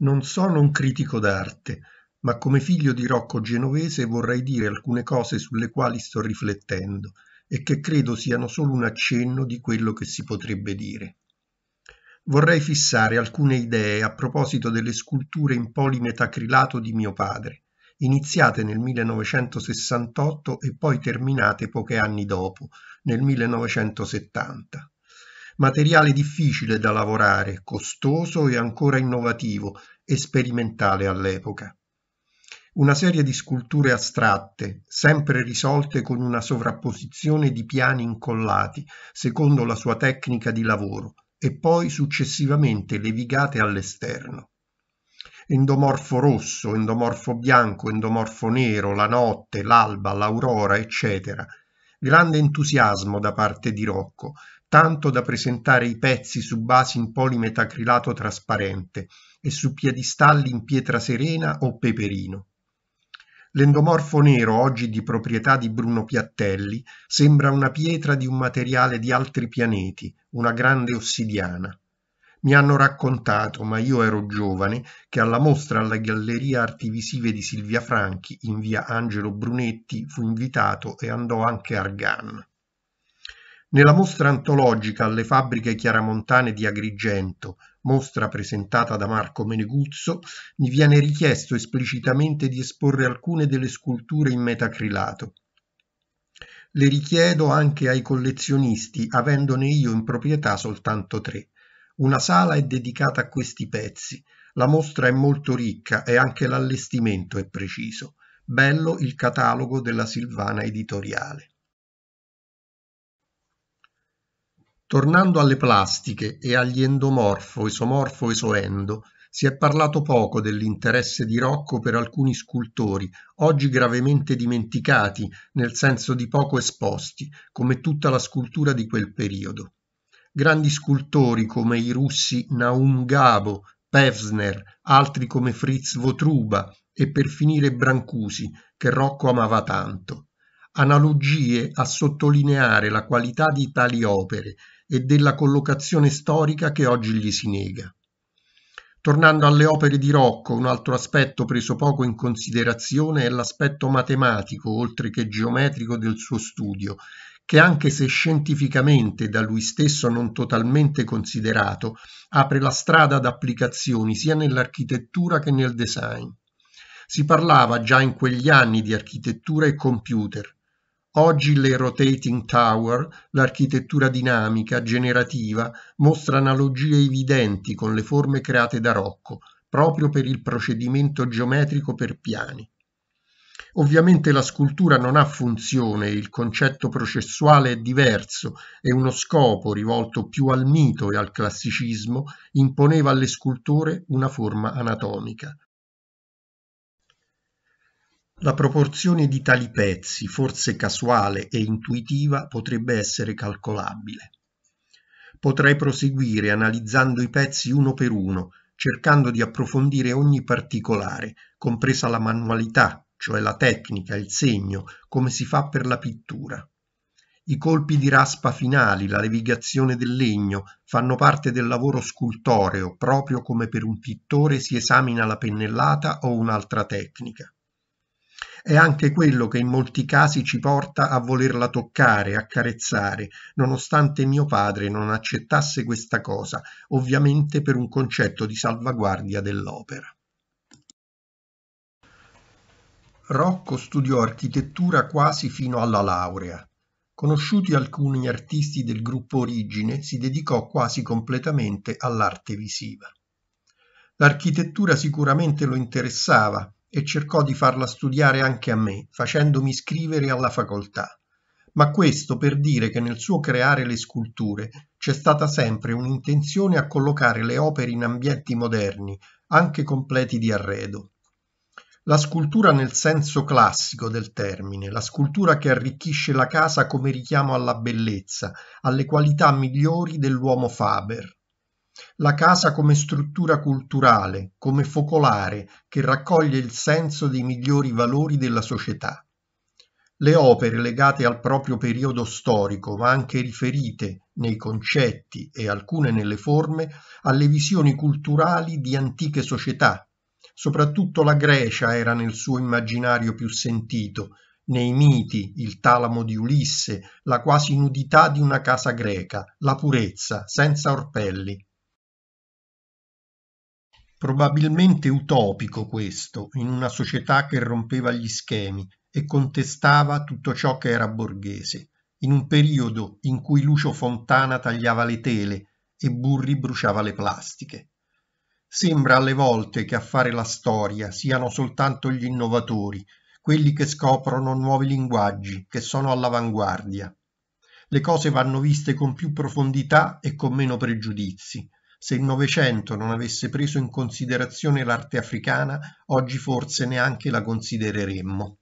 Non sono un critico d'arte, ma come figlio di Rocco Genovese vorrei dire alcune cose sulle quali sto riflettendo e che credo siano solo un accenno di quello che si potrebbe dire. Vorrei fissare alcune idee a proposito delle sculture in polimetacrilato di mio padre, iniziate nel 1968 e poi terminate pochi anni dopo, nel 1970 materiale difficile da lavorare, costoso e ancora innovativo e sperimentale all'epoca. Una serie di sculture astratte, sempre risolte con una sovrapposizione di piani incollati, secondo la sua tecnica di lavoro, e poi successivamente levigate all'esterno. Endomorfo rosso, endomorfo bianco, endomorfo nero, la notte, l'alba, l'aurora, eccetera. Grande entusiasmo da parte di Rocco, tanto da presentare i pezzi su basi in polimetacrilato trasparente e su piedistalli in pietra serena o peperino. L'endomorfo nero, oggi di proprietà di Bruno Piattelli, sembra una pietra di un materiale di altri pianeti, una grande ossidiana. Mi hanno raccontato, ma io ero giovane, che alla mostra alla Galleria Arti Visive di Silvia Franchi, in via Angelo Brunetti, fu invitato e andò anche Argan. Nella mostra antologica alle fabbriche chiaramontane di Agrigento, mostra presentata da Marco Meneguzzo, mi viene richiesto esplicitamente di esporre alcune delle sculture in metacrilato. Le richiedo anche ai collezionisti, avendone io in proprietà soltanto tre. Una sala è dedicata a questi pezzi. La mostra è molto ricca e anche l'allestimento è preciso. Bello il catalogo della Silvana Editoriale. Tornando alle plastiche e agli endomorfo, esomorfo, esoendo, si è parlato poco dell'interesse di Rocco per alcuni scultori, oggi gravemente dimenticati, nel senso di poco esposti, come tutta la scultura di quel periodo. Grandi scultori come i russi Naum Gabo, Pevsner, altri come Fritz Votruba e per finire Brancusi, che Rocco amava tanto. Analogie a sottolineare la qualità di tali opere e della collocazione storica che oggi gli si nega. Tornando alle opere di Rocco, un altro aspetto preso poco in considerazione è l'aspetto matematico, oltre che geometrico, del suo studio, che anche se scientificamente da lui stesso non totalmente considerato, apre la strada ad applicazioni sia nell'architettura che nel design. Si parlava già in quegli anni di architettura e computer, Oggi le rotating tower, l'architettura dinamica, generativa, mostra analogie evidenti con le forme create da Rocco, proprio per il procedimento geometrico per piani. Ovviamente la scultura non ha funzione, il concetto processuale è diverso e uno scopo rivolto più al mito e al classicismo imponeva alle sculture una forma anatomica. La proporzione di tali pezzi, forse casuale e intuitiva, potrebbe essere calcolabile. Potrei proseguire analizzando i pezzi uno per uno, cercando di approfondire ogni particolare, compresa la manualità, cioè la tecnica, il segno, come si fa per la pittura. I colpi di raspa finali, la levigazione del legno, fanno parte del lavoro scultoreo, proprio come per un pittore si esamina la pennellata o un'altra tecnica. È anche quello che in molti casi ci porta a volerla toccare, accarezzare, nonostante mio padre non accettasse questa cosa, ovviamente per un concetto di salvaguardia dell'opera. Rocco studiò architettura quasi fino alla laurea. Conosciuti alcuni artisti del gruppo Origine, si dedicò quasi completamente all'arte visiva. L'architettura sicuramente lo interessava, e cercò di farla studiare anche a me, facendomi scrivere alla facoltà. Ma questo per dire che nel suo creare le sculture c'è stata sempre un'intenzione a collocare le opere in ambienti moderni, anche completi di arredo. La scultura nel senso classico del termine, la scultura che arricchisce la casa come richiamo alla bellezza, alle qualità migliori dell'uomo faber, la casa come struttura culturale, come focolare che raccoglie il senso dei migliori valori della società. Le opere legate al proprio periodo storico, ma anche riferite nei concetti e alcune nelle forme alle visioni culturali di antiche società. Soprattutto la Grecia era nel suo immaginario più sentito, nei miti, il talamo di Ulisse, la quasi nudità di una casa greca, la purezza, senza orpelli, Probabilmente utopico questo, in una società che rompeva gli schemi e contestava tutto ciò che era borghese, in un periodo in cui Lucio Fontana tagliava le tele e Burri bruciava le plastiche. Sembra alle volte che a fare la storia siano soltanto gli innovatori, quelli che scoprono nuovi linguaggi, che sono all'avanguardia. Le cose vanno viste con più profondità e con meno pregiudizi, se il Novecento non avesse preso in considerazione l'arte africana, oggi forse neanche la considereremmo.